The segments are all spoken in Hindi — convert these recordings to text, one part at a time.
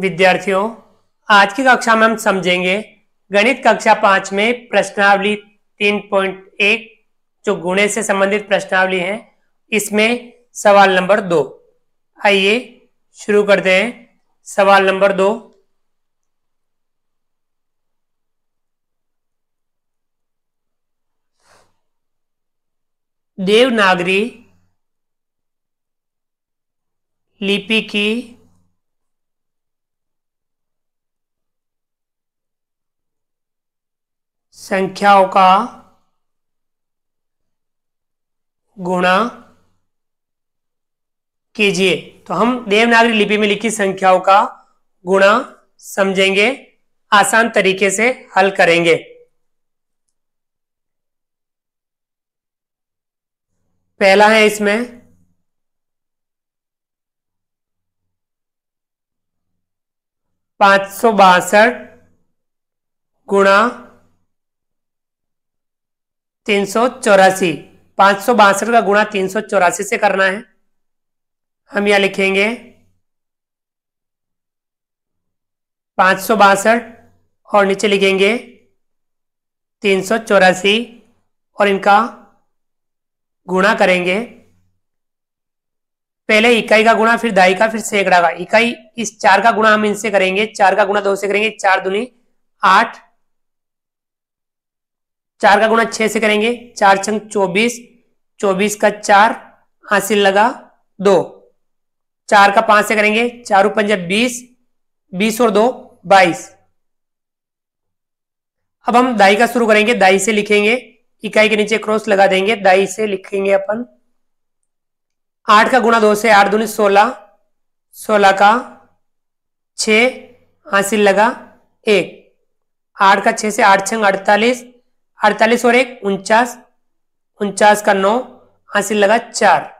विद्यार्थियों आज की कक्षा में हम समझेंगे गणित कक्षा पांच में प्रश्नावली तीन पॉइंट एक जो गुणे से संबंधित प्रश्नावली है इसमें सवाल नंबर दो आइए शुरू करते हैं सवाल नंबर दो देवनागरी लिपि की संख्याओं का गुणा कीजिए तो हम देवनागरी लिपि में लिखी संख्याओं का गुणा समझेंगे आसान तरीके से हल करेंगे पहला है इसमें पांच सौ बासठ गुणा तीन सौ चौरासी पांच सौ बासठ का गुणा तीन सौ चौरासी से करना है हम यहां लिखेंगे पांच सौ बासठ और नीचे लिखेंगे तीन सौ चौरासी और इनका गुणा करेंगे पहले इकाई का गुणा फिर दाई का फिर सैकड़ा का इकाई इस चार का गुणा हम इनसे करेंगे चार का गुणा दो से करेंगे चार दुनी आठ चार का गुणा छह से करेंगे चार छंग चौबीस चौबीस का चार हासिल लगा दो चार का पांच से करेंगे चार पंजा बीस बीस और दो बाईस अब हम दाई का शुरू करेंगे दाई से लिखेंगे इकाई के नीचे क्रॉस लगा देंगे दाई से लिखेंगे अपन आठ का गुणा दो से आठ दूनी सोलह सोलह का छ हासिल लगा एक आठ का छह से आठ छंग अड़तालीस अड़तालीस और एक उनचास उनचास का नौ हासिल लगा चार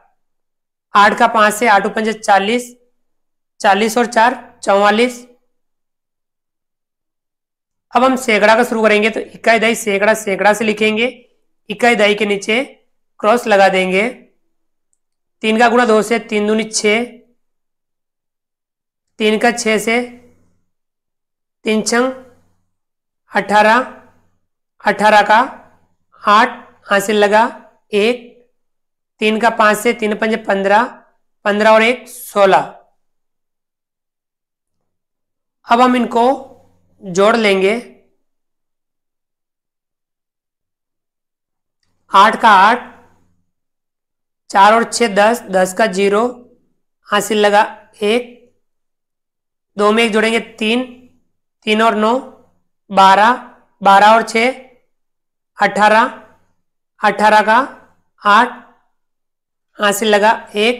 आठ का पांच से आठ पंच चालीस चालीस और चार चौवालीस अब हम सैकड़ा का शुरू करेंगे तो इकाई दाई सैकड़ा सैकड़ा से लिखेंगे इकाई दाई के नीचे क्रॉस लगा देंगे तीन का गुणा दो से तीन दूनी छ तीन का छ से तीन छंग अठारह अठारह का आठ हासिल लगा एक तीन का पांच से तीन पंज पंद्रह पंद्रह और एक सोलह अब हम इनको जोड़ लेंगे आठ का आठ चार और छः दस दस का जीरो हासिल लगा एक दो में एक जोड़ेंगे तीन तीन और नौ बारह बारह और छः अठारह अठारह का आठ हासिल लगा एक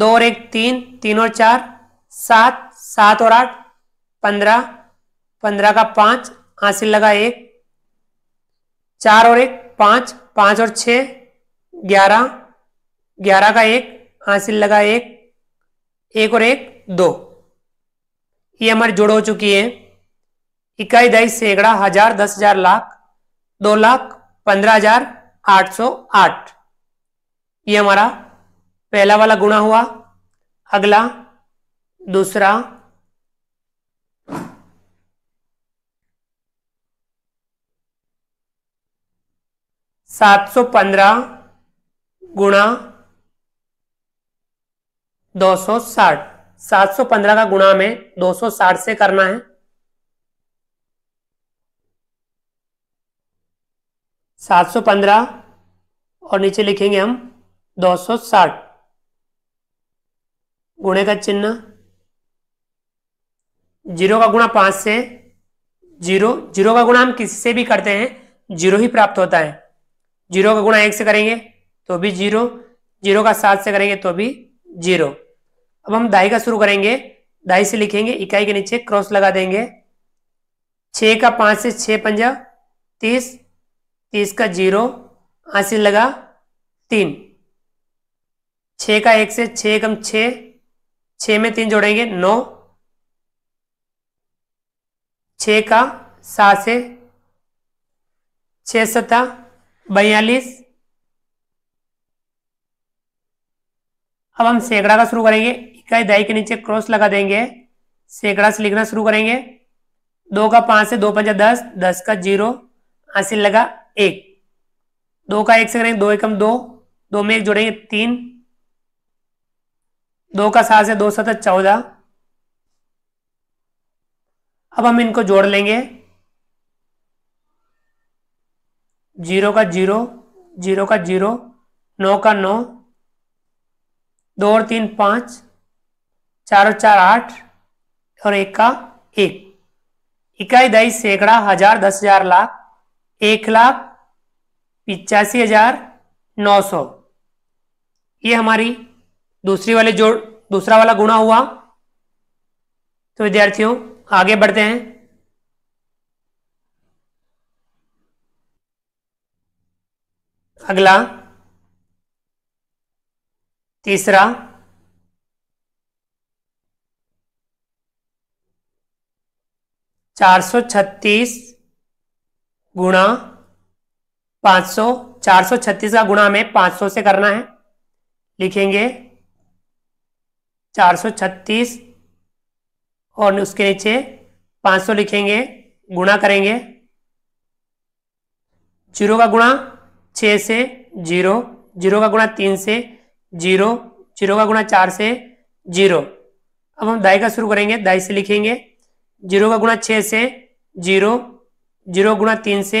दो और एक तीन तीन और चार सात सात और आठ पंद्रह पंद्रह का पाँच हासिल लगा एक चार और एक पाँच पाँच और छ ग्यारह ग्यारह का एक हासिल लगा एक एक और एक दो ये हमारी जोड़ हो चुकी है इकाई दाई सैकड़ा हजार दस हजार लाख दो लाख पंद्रह हजार आठ सौ आठ ये हमारा पहला वाला गुणा हुआ अगला दूसरा सात सौ पंद्रह गुणा दो सौ साठ सात सौ पंद्रह का गुणा में दो सौ साठ से करना है 715 और नीचे लिखेंगे हम 260 गुणे का चिन्ह जीरो का गुणा पांच से जीरो जीरो का गुणा हम किसी से भी करते हैं जीरो ही प्राप्त होता है जीरो का गुणा एक से करेंगे तो भी जीरो जीरो का सात से करेंगे तो भी जीरो अब हम दाई का शुरू करेंगे दाई से लिखेंगे इकाई के नीचे क्रॉस लगा देंगे छ का पांच से छ पंजा तीस इसका जीरो अस्सी लगा तीन छ का एक से छ कम छ छ में तीन जोड़ेंगे नौ छ का सात से छ सता बयालीस अब हम सैकड़ा का शुरू करेंगे इकाई दहाई के नीचे क्रॉस लगा देंगे सैकड़ा से लिखना शुरू करेंगे दो का पांच से दो पंचा दस दस का जीरो हासिल लगा एक दो का एक से करेंगे दो एकम दो दो में एक जोड़ेंगे तीन दो का सात से दो सतह चौदह अब हम इनको जोड़ लेंगे जीरो का जीरो जीरो का जीरो नौ का नौ दो और तीन पाँच चार और चार आठ और एक का एक इकाई दाई सैकड़ा हजार दस हजार लाख एक लाख पिचासी हजार नौ सौ ये हमारी दूसरी वाले जोड़ दूसरा वाला गुणा हुआ तो विद्यार्थियों आगे बढ़ते हैं अगला तीसरा चार सौ छत्तीस गुणा पांच सौ चार सौ छत्तीस का गुणा हमें सौ से करना है लिखेंगे चार सौ छत्तीस और उसके नीचे पांच सौ लिखेंगे गुणा करेंगे जीरो का गुणा छ से जीरो जीरो का गुणा तीन से जीरो जीरो का गुणा चार से जीरो अब हम दाई का शुरू करेंगे दाई से लिखेंगे जीरो का गुणा छ से जीरो जीरो गुणा तीन से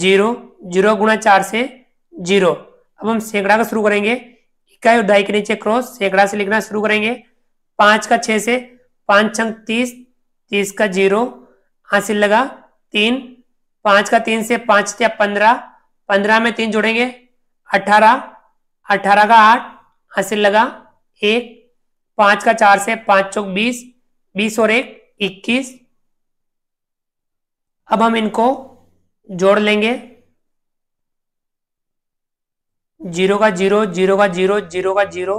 जीरो जीरो गुणा चार से जीरो अब हम सैकड़ा का शुरू करेंगे इकाई उदाई के नीचे क्रॉस सैकड़ा से लिखना शुरू करेंगे पांच का छह से पांच छंक तीस तीस का जीरो हासिल लगा तीन पांच का तीन से पांच या पंद्रह पंद्रह में तीन जोड़ेंगे अठारह अठारह का आठ हासिल लगा एक पांच का चार से पांच चौक बीस बीस और एक इक्कीस अब हम इनको जोड़ लेंगे जीरो का जीरो जीरो का जीरो जीरो का जीरो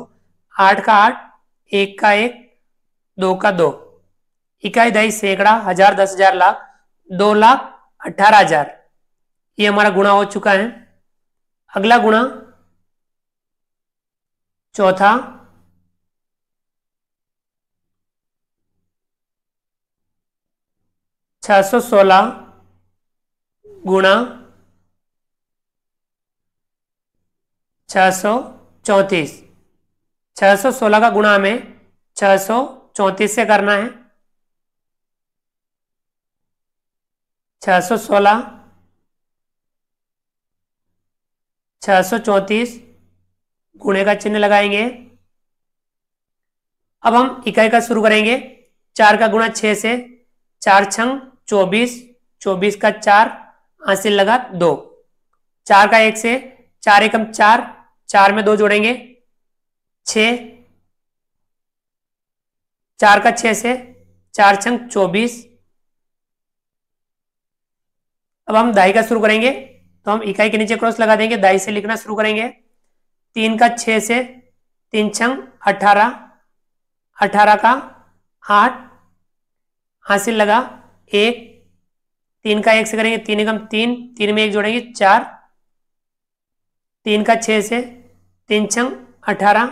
आठ का आठ एक का एक दो का दो इकाई दही सैकड़ा हजार दस हजार लाख दो लाख अठारह हजार ये हमारा गुणा हो चुका है अगला गुणा चौथा 616 सौ सोलह गुणा छह सौ सौ सोलह का गुणा हमें छह सौ से करना है छह सौ सोलह छह सौ चौतीस गुणे का चिन्ह लगाएंगे अब हम इकाई का शुरू करेंगे चार का गुणा छह से चार छंग चौबीस चौबीस का चार हासिल लगा दो चार का एक से चार एकम चार चार में दो जोड़ेंगे छ चार का छह से चार छंग चौबीस अब हम दाई का शुरू करेंगे तो हम इकाई के नीचे क्रॉस लगा देंगे दाई से लिखना शुरू करेंगे तीन का छह से तीन छंग अठारह अठारह का आठ हासिल लगा एक तीन का एक से करेंगे तीन एकम तीन तीन में एक जोड़ेंगे चार तीन का छः से तीन छंग अठारह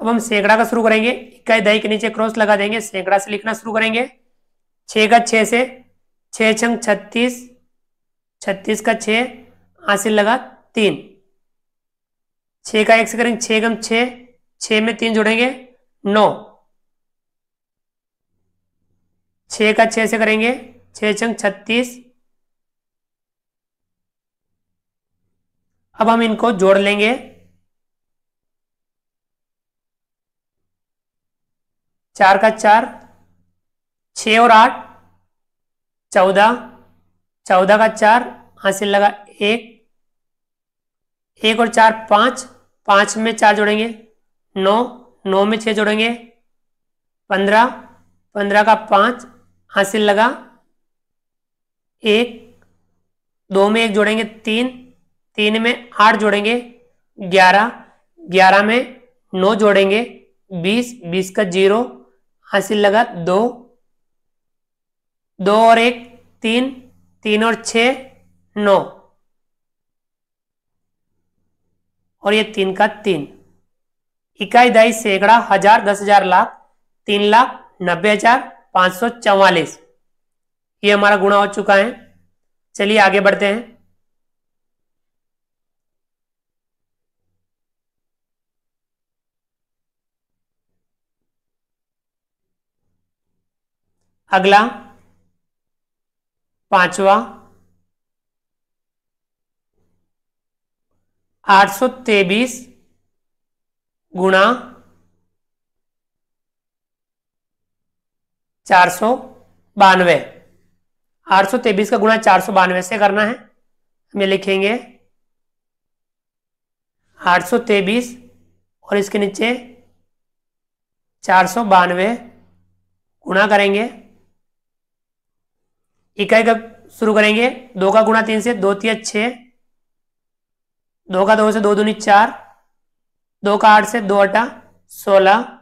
अब हम सैकड़ा का शुरू करेंगे इक्का दही के नीचे क्रॉस लगा देंगे सैकड़ा से लिखना शुरू करेंगे छः का छः से छः छंग छत्तीस छत्तीस का छः हासिल लगा तीन छः का एक से करेंगे छः कम छः छः में तीन जोड़ेंगे नौ छ का छह से करेंगे छः चंग छत्तीस अब हम इनको जोड़ लेंगे चार का चार छ और आठ चौदह चौदह का चार हासिल लगा एक एक और चार पांच पांच में चार जोड़ेंगे नौ नौ में छह जोड़ेंगे पंद्रह पंद्रह का पांच हासिल लगा एक दो में एक जोड़ेंगे तीन तीन में आठ जोड़ेंगे ग्यारह ग्यारह में नौ जोड़ेंगे बीस बीस का जीरो हासिल लगा दो दो और एक तीन तीन और छ नौ और ये तीन का तीन इकाई दाई सैकड़ा हजार दस हजार लाख तीन लाख नब्बे हजार 544 ये हमारा गुणा हो चुका है चलिए आगे बढ़ते हैं अगला पांचवा 823 गुणा चार सौ बानवे आठ सौ तेबीस का गुणा चार सौ बानवे से करना है हम ये लिखेंगे आठ सौ तेबीस और इसके नीचे चार सौ बानवे गुणा करेंगे इकाई का शुरू करेंगे दो का गुणा तीन से दो तीन छः दो का दो से दो दूनी चार दो का आठ से दो अटा सोलह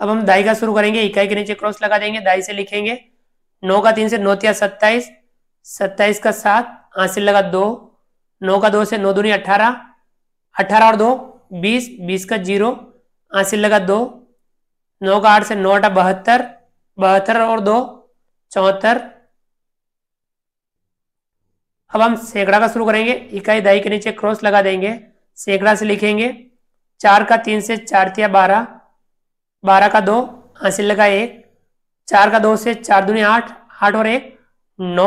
अब हम दाई का शुरू करेंगे इकाई के नीचे क्रॉस लगा देंगे दाई से लिखेंगे नौ का तीन से तिया सत्ताईस सत्ताईस का सात हासिल लगा दो नौ का दो से नौ दूनी अठारह अठारह और दो बीस बीस का जीरो आसिल लगा दो नौ का आठ से नौ अठा बहत्तर बहत्तर और दो चौहत्तर अब हम सैकड़ा का शुरू करेंगे इकाई दाई के नीचे क्रॉस लगा देंगे सैकड़ा से लिखेंगे चार का तीन से चार तिया बारह बारह का दो हासिल लगा एक चार का दो से चार दुनिया आठ आठ और एक नौ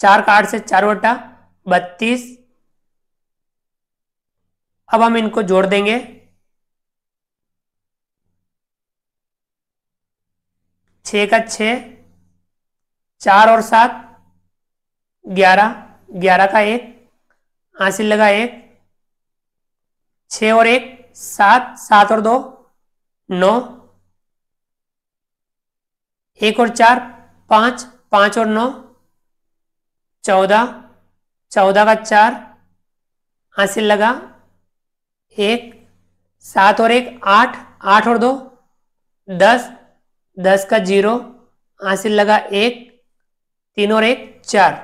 चार का आठ से चार वटा बत्तीस अब हम इनको जोड़ देंगे छ का छ चार और सात ग्यारह ग्यारह का एक हासिल लगा एक छ और एक सात सात और दो नौ एक और चार पांच पांच और नौ चौदह चौदह का चार हासिल लगा एक सात और एक आठ आठ और दो दस दस का जीरो हासिल लगा एक तीन और एक चार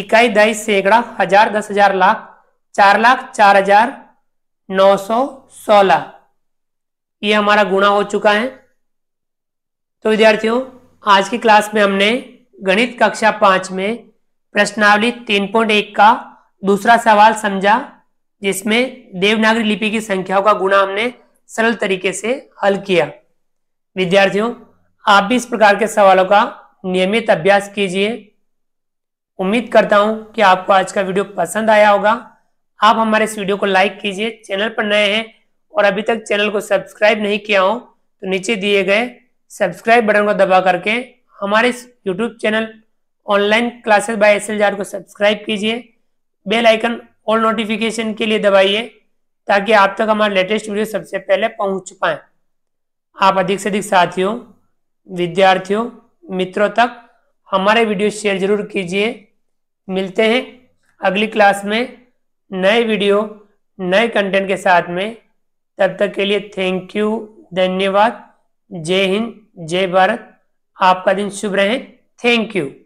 इकाई दाई सैकड़ा हजार दस हजार लाख चार लाख चार हजार नौ सौ सोलह ये हमारा गुणा हो चुका है तो विद्यार्थियों आज की क्लास में हमने गणित कक्षा पांच में प्रश्नावली तीन पॉइंट एक का दूसरा सवाल समझा जिसमें देवनागरी लिपि की संख्याओं का गुणा हमने सरल तरीके से हल किया विद्यार्थियों आप भी इस प्रकार के सवालों का नियमित अभ्यास कीजिए उम्मीद करता हूं कि आपको आज का वीडियो पसंद आया होगा आप हमारे इस वीडियो को लाइक कीजिए चैनल पर नए हैं और अभी तक चैनल को सब्सक्राइब नहीं किया हो तो नीचे दिए गए सब्सक्राइब बटन को दबा करके हमारे YouTube channel online classes by S को सब्सक्राइब कीजिए बेल आइकन ऑल नोटिफिकेशन के लिए दबाइए ताकि आप तक हमारे लेटेस्ट वीडियो सबसे पहले पहुंच पाए आप अधिक से अधिक साथियों विद्यार्थियों मित्रों तक हमारे वीडियो शेयर जरूर कीजिए मिलते हैं अगली क्लास में नए वीडियो नए कंटेंट के साथ में तब तक के लिए थैंक यू धन्यवाद जय हिंद जय भारत आपका दिन शुभ रहे थैंक यू